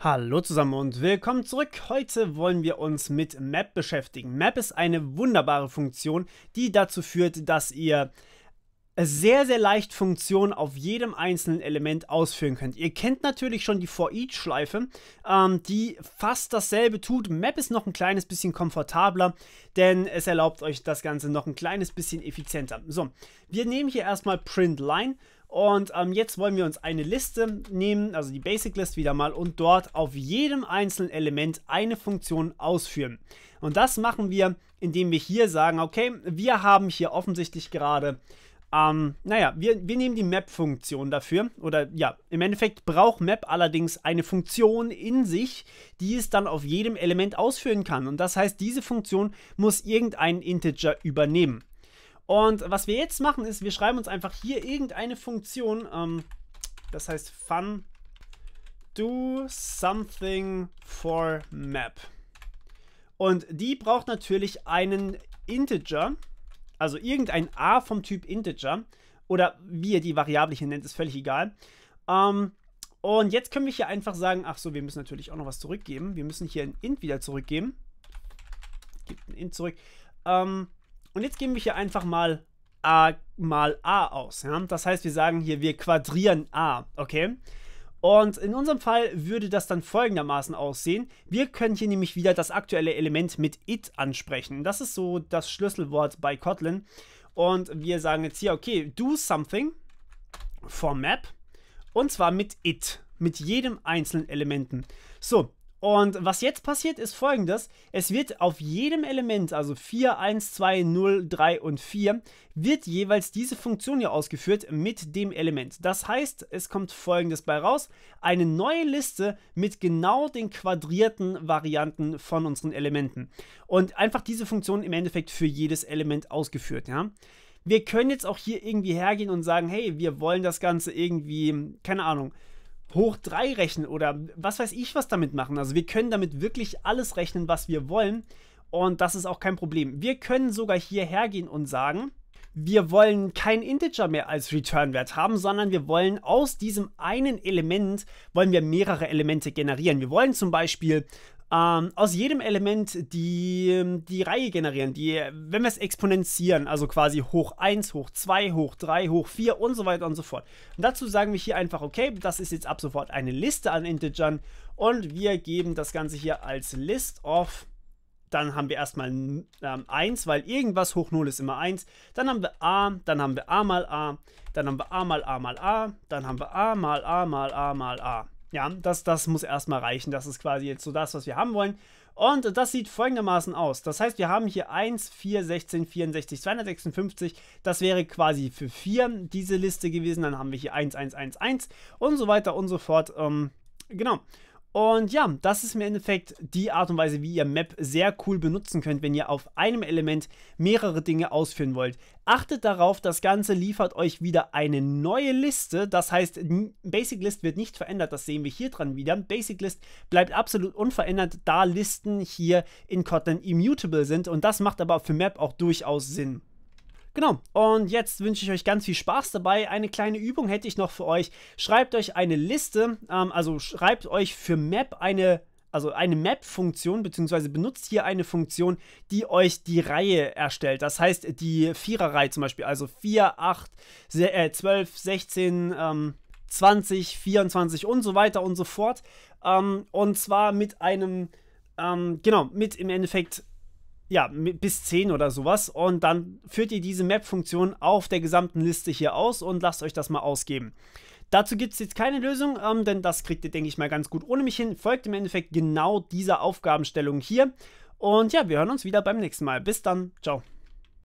Hallo zusammen und willkommen zurück. Heute wollen wir uns mit Map beschäftigen. Map ist eine wunderbare Funktion, die dazu führt, dass ihr sehr, sehr leicht Funktionen auf jedem einzelnen Element ausführen könnt. Ihr kennt natürlich schon die For-Each-Schleife, ähm, die fast dasselbe tut. Map ist noch ein kleines bisschen komfortabler, denn es erlaubt euch das Ganze noch ein kleines bisschen effizienter. So, wir nehmen hier erstmal Print Line und ähm, jetzt wollen wir uns eine Liste nehmen, also die Basic List wieder mal, und dort auf jedem einzelnen Element eine Funktion ausführen. Und das machen wir, indem wir hier sagen, okay, wir haben hier offensichtlich gerade, ähm, naja, wir, wir nehmen die Map-Funktion dafür. Oder ja, im Endeffekt braucht Map allerdings eine Funktion in sich, die es dann auf jedem Element ausführen kann. Und das heißt, diese Funktion muss irgendeinen Integer übernehmen. Und was wir jetzt machen, ist, wir schreiben uns einfach hier irgendeine Funktion, ähm, das heißt fun do something for map. Und die braucht natürlich einen Integer, also irgendein a vom Typ Integer oder wie ihr die Variable hier nennt, ist völlig egal. Ähm, und jetzt können wir hier einfach sagen, ach so, wir müssen natürlich auch noch was zurückgeben. Wir müssen hier ein int wieder zurückgeben. Gibt ein int zurück. Ähm, und jetzt geben wir hier einfach mal a mal a aus. Ja? Das heißt, wir sagen hier, wir quadrieren a, okay? Und in unserem Fall würde das dann folgendermaßen aussehen. Wir können hier nämlich wieder das aktuelle Element mit it ansprechen. Das ist so das Schlüsselwort bei Kotlin. Und wir sagen jetzt hier, okay, do something for map. Und zwar mit it, mit jedem einzelnen Elementen. So, und was jetzt passiert, ist folgendes. Es wird auf jedem Element, also 4, 1, 2, 0, 3 und 4, wird jeweils diese Funktion hier ausgeführt mit dem Element. Das heißt, es kommt folgendes bei raus. Eine neue Liste mit genau den quadrierten Varianten von unseren Elementen. Und einfach diese Funktion im Endeffekt für jedes Element ausgeführt, ja. Wir können jetzt auch hier irgendwie hergehen und sagen, hey, wir wollen das Ganze irgendwie, keine Ahnung, hoch 3 rechnen oder was weiß ich, was damit machen. Also wir können damit wirklich alles rechnen, was wir wollen und das ist auch kein Problem. Wir können sogar hierher gehen und sagen, wir wollen kein Integer mehr als Return-Wert haben, sondern wir wollen aus diesem einen Element, wollen wir mehrere Elemente generieren. Wir wollen zum Beispiel ähm, aus jedem Element die, ähm, die Reihe generieren, die, äh, wenn wir es exponentieren, also quasi hoch 1, hoch 2, hoch 3, hoch 4 und so weiter und so fort. Und dazu sagen wir hier einfach, okay, das ist jetzt ab sofort eine Liste an Integern und wir geben das Ganze hier als List of dann haben wir erstmal ähm, 1, weil irgendwas hoch 0 ist immer 1. Dann haben wir a, dann haben wir a mal a, dann haben wir a mal a mal a, dann haben wir a mal a mal a mal a. Ja, das, das muss erstmal reichen. Das ist quasi jetzt so das, was wir haben wollen. Und das sieht folgendermaßen aus. Das heißt, wir haben hier 1, 4, 16, 64, 256. Das wäre quasi für 4 diese Liste gewesen. Dann haben wir hier 1, 1, 1, 1 und so weiter und so fort. Ähm, genau. Und ja, das ist im Endeffekt die Art und Weise, wie ihr Map sehr cool benutzen könnt, wenn ihr auf einem Element mehrere Dinge ausführen wollt. Achtet darauf, das Ganze liefert euch wieder eine neue Liste. Das heißt, Basic List wird nicht verändert. Das sehen wir hier dran wieder. Basic List bleibt absolut unverändert, da Listen hier in Kotlin immutable sind. Und das macht aber für Map auch durchaus Sinn. Genau, und jetzt wünsche ich euch ganz viel Spaß dabei. Eine kleine Übung hätte ich noch für euch. Schreibt euch eine Liste, ähm, also schreibt euch für Map eine also eine Map-Funktion, beziehungsweise benutzt hier eine Funktion, die euch die Reihe erstellt. Das heißt, die Viererreihe zum Beispiel, also 4, 8, 12, 16, ähm, 20, 24 und so weiter und so fort. Ähm, und zwar mit einem, ähm, genau, mit im Endeffekt ja, bis 10 oder sowas. Und dann führt ihr diese Map-Funktion auf der gesamten Liste hier aus und lasst euch das mal ausgeben. Dazu gibt es jetzt keine Lösung, ähm, denn das kriegt ihr, denke ich mal, ganz gut ohne mich hin. Folgt im Endeffekt genau dieser Aufgabenstellung hier. Und ja, wir hören uns wieder beim nächsten Mal. Bis dann. Ciao.